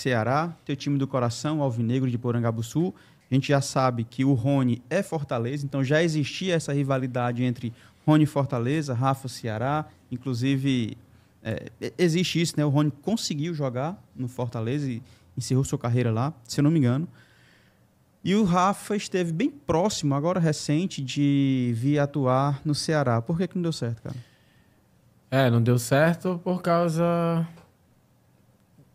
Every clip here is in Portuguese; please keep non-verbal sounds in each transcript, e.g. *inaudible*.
Ceará, teu time do coração, Alvinegro de Porangabuçu. A gente já sabe que o Rony é Fortaleza, então já existia essa rivalidade entre Rony Fortaleza, Rafa Ceará. Inclusive, é, existe isso, né? O Rony conseguiu jogar no Fortaleza e encerrou sua carreira lá, se eu não me engano. E o Rafa esteve bem próximo, agora recente, de vir atuar no Ceará. Por que, que não deu certo, cara? É, não deu certo por causa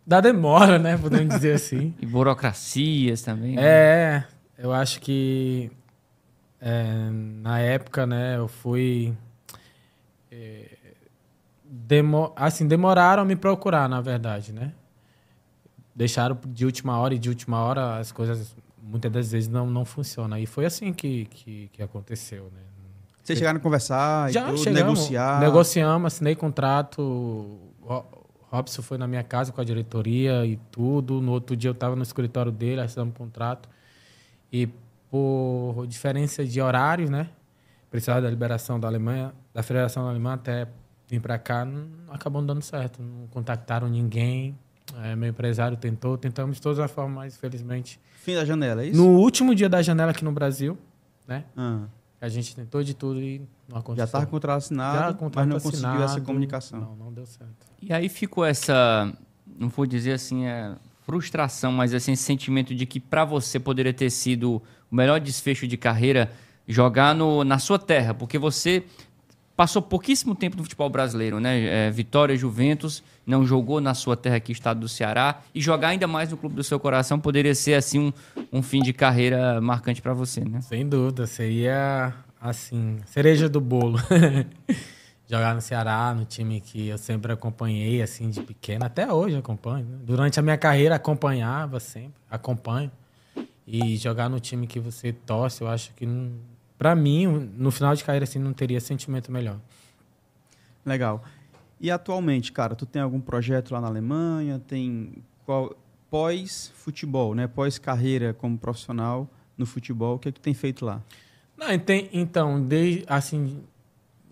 da demora, né? Podemos dizer *laughs* assim. E burocracias também. Né? É, né? eu acho que é, na época, né, eu fui. É, demo, assim, demoraram a me procurar, na verdade, né? Deixaram de última hora e de última hora as coisas muitas das vezes não, não funcionam. E foi assim que, que, que aconteceu, né? Vocês chegaram a conversar, Já tudo, chegamos, negociar? Negociamos, assinei contrato, Robson foi na minha casa com a diretoria e tudo. No outro dia eu estava no escritório dele, assinando um contrato. E por diferença de horários, né? Precisava da liberação da Alemanha, da Federação Alemã até vir para cá, não, acabou não dando certo. Não contactaram ninguém. É, meu empresário tentou, tentamos de todas as formas, mas infelizmente. Fim da janela, é isso? No último dia da janela aqui no Brasil, né? Ah. A gente tentou de tudo e não aconteceu. Já estava com o contrato mas não conseguiu essa comunicação. Não, não deu certo. E aí ficou essa, não vou dizer assim, é, frustração, mas assim, esse sentimento de que para você poderia ter sido o melhor desfecho de carreira jogar no, na sua terra, porque você passou pouquíssimo tempo no futebol brasileiro, né? É, Vitória, Juventus, não jogou na sua terra aqui, estado do Ceará, e jogar ainda mais no clube do seu coração poderia ser assim um, um fim de carreira marcante para você, né? Sem dúvida, seria assim, cereja do bolo. *laughs* jogar no Ceará, no time que eu sempre acompanhei assim de pequeno, até hoje acompanho. Né? Durante a minha carreira acompanhava sempre, acompanho. E jogar no time que você torce, eu acho que não para mim, no final de carreira, assim, não teria sentimento melhor. Legal. E atualmente, cara, tu tem algum projeto lá na Alemanha? Tem qual pós-futebol, né? Pós-carreira como profissional no futebol, o que é que tu tem feito lá? Não, então, desde, assim,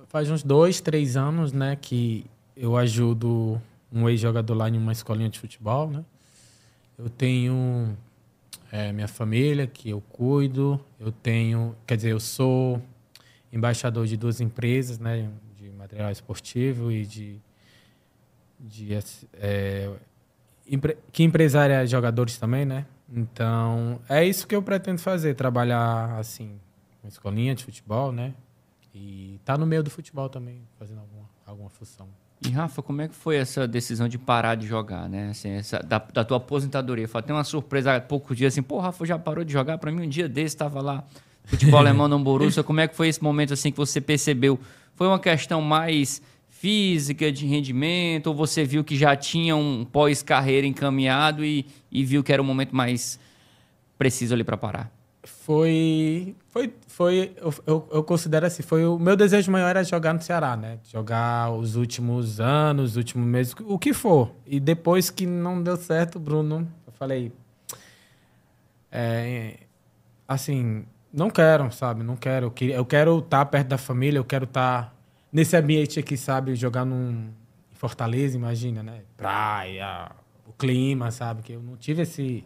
faz uns dois, três anos, né, que eu ajudo um ex-jogador lá em uma escolinha de futebol, né? Eu tenho é, minha família, que eu cuido. Eu tenho, quer dizer, eu sou embaixador de duas empresas, né, de material esportivo e de, de é, que empresária é jogadores também, né? Então é isso que eu pretendo fazer, trabalhar assim, uma escolinha de futebol, né? E tá no meio do futebol também, fazendo alguma, alguma função. E Rafa, como é que foi essa decisão de parar de jogar, né? Assim, essa, da, da, tua aposentadoria. Foi até uma surpresa há poucos dias, assim, pô, Rafa já parou de jogar? Para mim, um dia desse estava lá, futebol alemão no Borussia. *laughs* Como é que foi esse momento, assim, que você percebeu? Foi uma questão mais física, de rendimento? Ou você viu que já tinha um pós-carreira encaminhado e, e viu que era o momento mais preciso ali para parar? foi foi foi eu, eu considero assim foi o meu desejo maior era jogar no Ceará né jogar os últimos anos os últimos meses o que for e depois que não deu certo Bruno eu falei é, assim não quero sabe não quero eu, queria, eu quero estar tá perto da família eu quero estar tá nesse ambiente aqui sabe jogar num Fortaleza imagina né praia o clima sabe que eu não tive esse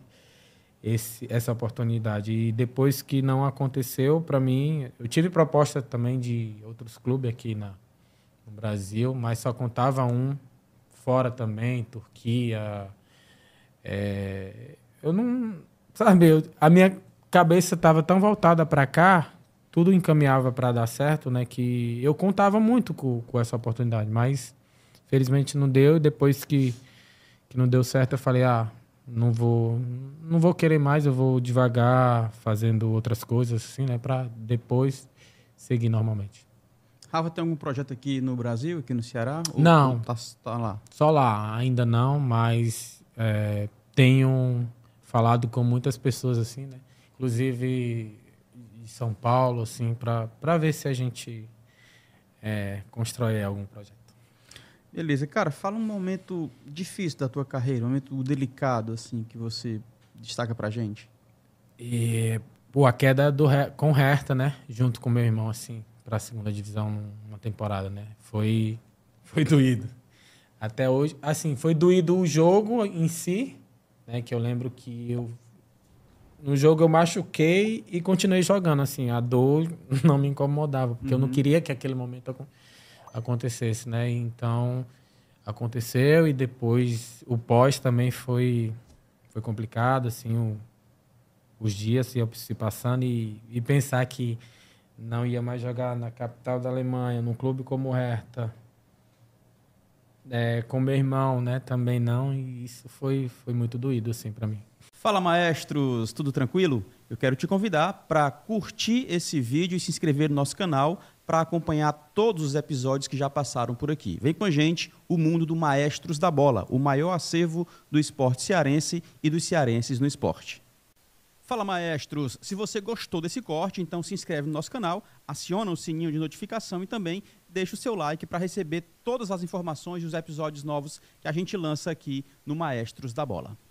esse, essa oportunidade. E depois que não aconteceu, para mim, eu tive proposta também de outros clubes aqui na, no Brasil, mas só contava um fora também, Turquia. É, eu não. Sabe, eu, a minha cabeça estava tão voltada para cá, tudo encaminhava para dar certo, né? Que eu contava muito com, com essa oportunidade, mas felizmente não deu. E depois que, que não deu certo, eu falei, ah não vou não vou querer mais, eu vou devagar fazendo outras coisas assim, né, para depois seguir normalmente. Rafa tem algum projeto aqui no Brasil, aqui no Ceará? não, tá, tá, lá. Só lá, ainda não, mas é, tenho falado com muitas pessoas assim, né? Inclusive em São Paulo, assim, para ver se a gente é, constrói algum projeto. Beleza, cara, fala um momento difícil da tua carreira, um momento delicado, assim, que você destaca pra gente. E, pô, a queda do, com Hertha, né? Junto com meu irmão, assim, pra segunda divisão numa temporada, né? Foi, foi doído. Até hoje, assim, foi doído o jogo em si, né? Que eu lembro que eu. No jogo eu machuquei e continuei jogando, assim. A dor não me incomodava, porque uhum. eu não uhum. queria que aquele momento acontecesse acontecesse, né? Então aconteceu e depois o pós também foi foi complicado, assim, o, os dias assim, se passando e, e pensar que não ia mais jogar na capital da Alemanha, num clube como o Hertha. É, com meu irmão, né, também não, e isso foi, foi muito doído, assim, para mim. Fala, maestros, tudo tranquilo? Eu quero te convidar para curtir esse vídeo e se inscrever no nosso canal para acompanhar todos os episódios que já passaram por aqui. Vem com a gente o mundo do Maestros da Bola, o maior acervo do esporte cearense e dos cearenses no esporte. Fala maestros, se você gostou desse corte, então se inscreve no nosso canal, aciona o sininho de notificação e também deixa o seu like para receber todas as informações dos episódios novos que a gente lança aqui no Maestros da Bola.